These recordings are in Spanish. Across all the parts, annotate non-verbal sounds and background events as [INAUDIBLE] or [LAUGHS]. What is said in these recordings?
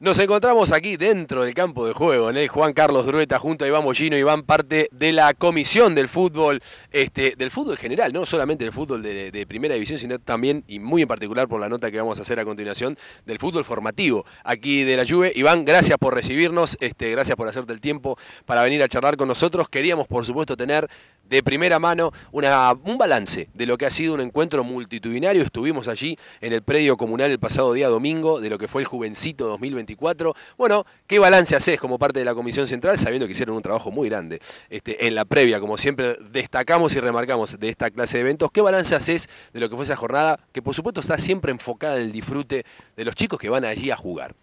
Nos encontramos aquí dentro del campo de juego, ¿eh? Juan Carlos Drueta junto a Iván y Iván parte de la comisión del fútbol, este, del fútbol general, no solamente del fútbol de, primera división, sino también, y muy en particular por la nota que vamos a hacer a continuación, del fútbol formativo aquí de la Juve. Iván, gracias por recibirnos, este, gracias por hacerte el tiempo para venir a charlar con nosotros. Queríamos, por supuesto, tener de primera mano un balance de lo que ha sido un encuentro multitudinario. Estuvimos allí en el predio comunal el pasado día domingo de lo que fue el Juvencito 2024. Bueno, ¿qué balance haces como parte de la Comisión Central sabiendo que hicieron un trabajo muy grande este, en la previa? Como siempre destacamos y remarcamos de esta clase de eventos, ¿qué balance haces de lo que fue esa jornada que por supuesto está siempre enfocada en el disfrute de los chicos que van allí a jugar?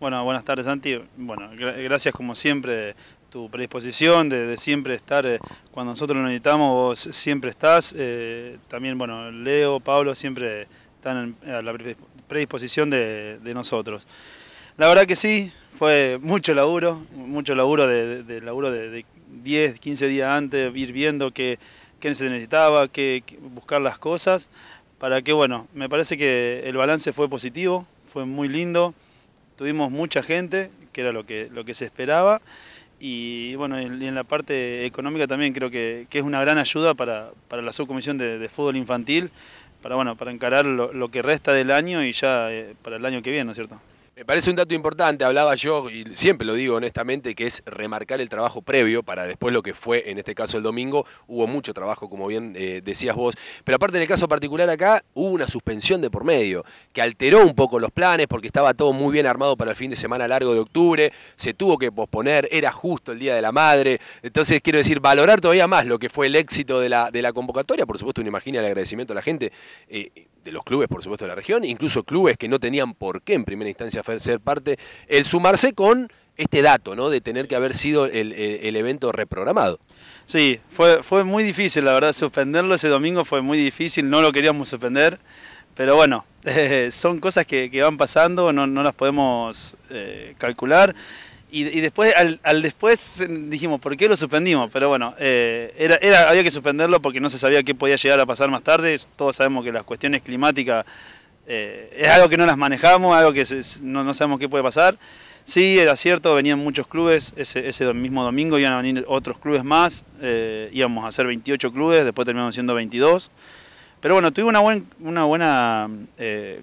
Bueno, buenas tardes Santi. Bueno, gracias como siempre tu predisposición de, siempre estar, eh, cuando nosotros lo necesitamos, vos siempre estás. Eh, también, bueno, Leo, Pablo siempre están a la predisposición de, nosotros. La verdad que sí, fue mucho laburo, mucho laburo de, laburo de, 10, 15 días antes, ir viendo qué, qué se necesitaba, buscar las cosas, para que, bueno, me parece que el balance fue positivo, fue muy lindo, tuvimos mucha gente, que era lo que, lo que se esperaba, y bueno, y en la parte económica también creo que, es una gran ayuda para, para la subcomisión de, fútbol infantil, para, bueno, para encarar lo, que resta del año y ya eh, para el año que viene, ¿no es cierto? Me parece un dato importante, hablaba yo, y siempre lo digo honestamente, que es remarcar el trabajo previo para después lo que fue, en este caso el domingo, hubo mucho trabajo, como bien eh, decías vos, pero aparte en el caso particular acá hubo una suspensión de por medio, que alteró un poco los planes porque estaba todo muy bien armado para el fin de semana largo de octubre, se tuvo que posponer, era justo el Día de la Madre, entonces quiero decir, valorar todavía más lo que fue el éxito de la, convocatoria, por supuesto uno imagina el agradecimiento a la gente. Eh, de los clubes, por supuesto, de la región, incluso clubes que no tenían por qué en primera instancia ser parte, el sumarse con este dato, ¿no? De tener que haber sido el, evento reprogramado. Sí, fue, fue muy difícil, la verdad, suspenderlo ese domingo fue muy difícil, no lo queríamos suspender, pero bueno, [LAUGHS] son cosas que, van pasando, no, las podemos eh, calcular y, después, al, después eh, dijimos, ¿por qué lo suspendimos? Pero bueno, eh, era, había que suspenderlo porque no se sabía qué podía llegar a pasar más tarde. Todos sabemos que las cuestiones climáticas eh, es algo que no las manejamos, algo que no, sabemos qué puede pasar. Sí, era cierto, venían muchos clubes ese, mismo domingo, iban a venir otros clubes más, íbamos a hacer 28 clubes, después terminamos siendo 22. Pero bueno, tuve una, una buena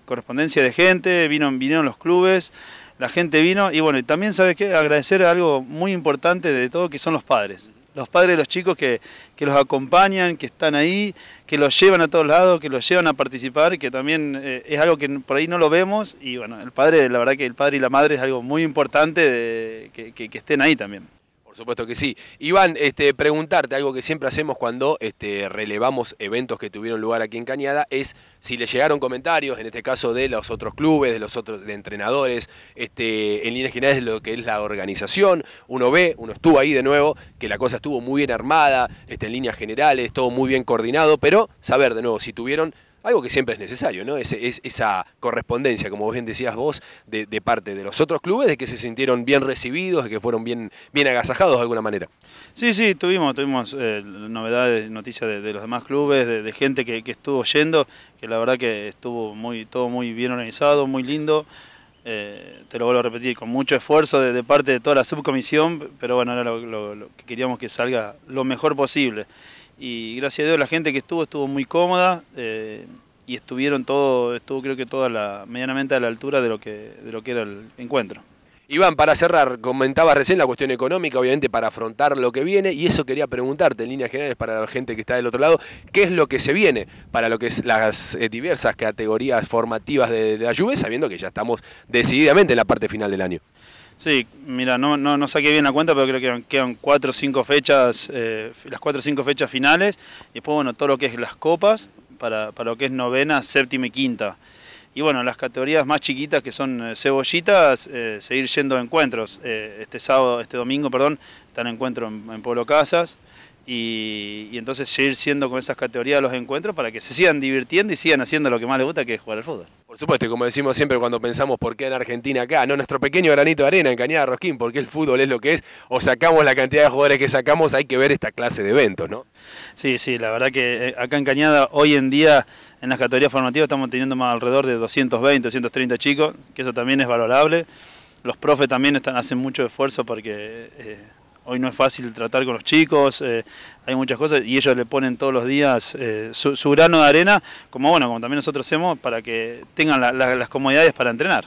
correspondencia de gente, vinieron, vinieron los clubes, la gente vino y bueno, y también sabes que agradecer algo muy importante de todo que son los padres. Los padres de los chicos que, que los acompañan, que están ahí, que los llevan a todos lados, que los llevan a participar, que también eh, es algo que por ahí no lo vemos. Y bueno, el padre, la verdad que el padre y la madre es algo muy importante de, que estén ahí también. Por supuesto que sí. Iván, este, preguntarte algo que siempre hacemos cuando este, relevamos eventos que tuvieron lugar aquí en Cañada es si le llegaron comentarios, en este caso de los otros clubes, de los otros de entrenadores, este, en líneas generales lo que es la organización. Uno ve, uno estuvo ahí de nuevo, que la cosa estuvo muy bien armada, este, en líneas generales, todo muy bien coordinado, pero saber de nuevo si tuvieron algo que siempre es necesario, ¿no? esa correspondencia, como bien decías vos, de, parte de los otros clubes, de que se sintieron bien recibidos, de que fueron bien, bien agasajados de alguna manera. Sí, sí, tuvimos, tuvimos eh, novedades, noticias de, los demás clubes, de, gente que, estuvo yendo, que la verdad que estuvo muy, todo muy bien organizado, muy lindo. Eh, te lo vuelvo a repetir, con mucho esfuerzo de, parte de toda la subcomisión, pero bueno, era lo que queríamos que salga lo mejor posible y gracias a Dios la gente que estuvo estuvo muy cómoda eh, y estuvieron todo, estuvo creo que toda la, medianamente a la altura de lo que, de lo que era el encuentro. Iván, para cerrar, comentaba recién la cuestión económica, obviamente para afrontar lo que viene, y eso quería preguntarte en líneas generales para la gente que está del otro lado, ¿qué es lo que se viene para lo que es las eh, diversas categorías formativas de, de la Juve, sabiendo que ya estamos decididamente en la parte final del año? Sí, mira, no, no, no, saqué bien la cuenta, pero creo que quedan cuatro o cinco fechas, eh, las cuatro o cinco fechas finales, y después, bueno, todo lo que es las copas, para, para lo que es novena, séptima y quinta. Y bueno, las categorías más chiquitas que son eh, cebollitas, eh, seguir yendo encuentros. este sábado, este domingo, perdón, están encuentros en, en Pueblo Casas. Y, y, entonces seguir siendo con esas categorías los encuentros para que se sigan divirtiendo y sigan haciendo lo que más les gusta, que es jugar al fútbol. Por supuesto, y como decimos siempre cuando pensamos por qué en Argentina acá, no nuestro pequeño granito de arena en Cañada Rosquín, porque el fútbol es lo que es, o sacamos la cantidad de jugadores que sacamos, hay que ver esta clase de eventos, ¿no? Sí, sí, la verdad que eh, acá en Cañada hoy en día en las categorías formativas estamos teniendo más alrededor de 220, 230 chicos, que eso también es valorable. Los profes también están, hacen mucho esfuerzo porque... Eh, hoy no es fácil tratar con los chicos, eh, hay muchas cosas y ellos le ponen todos los días eh, su, grano de arena, como bueno, como también nosotros hacemos, para que tengan las comodidades para entrenar.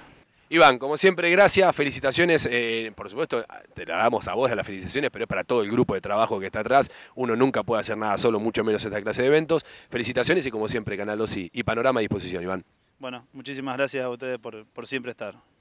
Iván, como siempre, gracias, felicitaciones, eh, por supuesto, te la damos a vos a las felicitaciones, pero es para todo el grupo de trabajo que está atrás, uno nunca puede hacer nada solo, mucho menos esta clase de eventos, felicitaciones y como siempre, Canal 2 y, y Panorama a disposición, Iván. Bueno, muchísimas gracias a ustedes por, por siempre estar.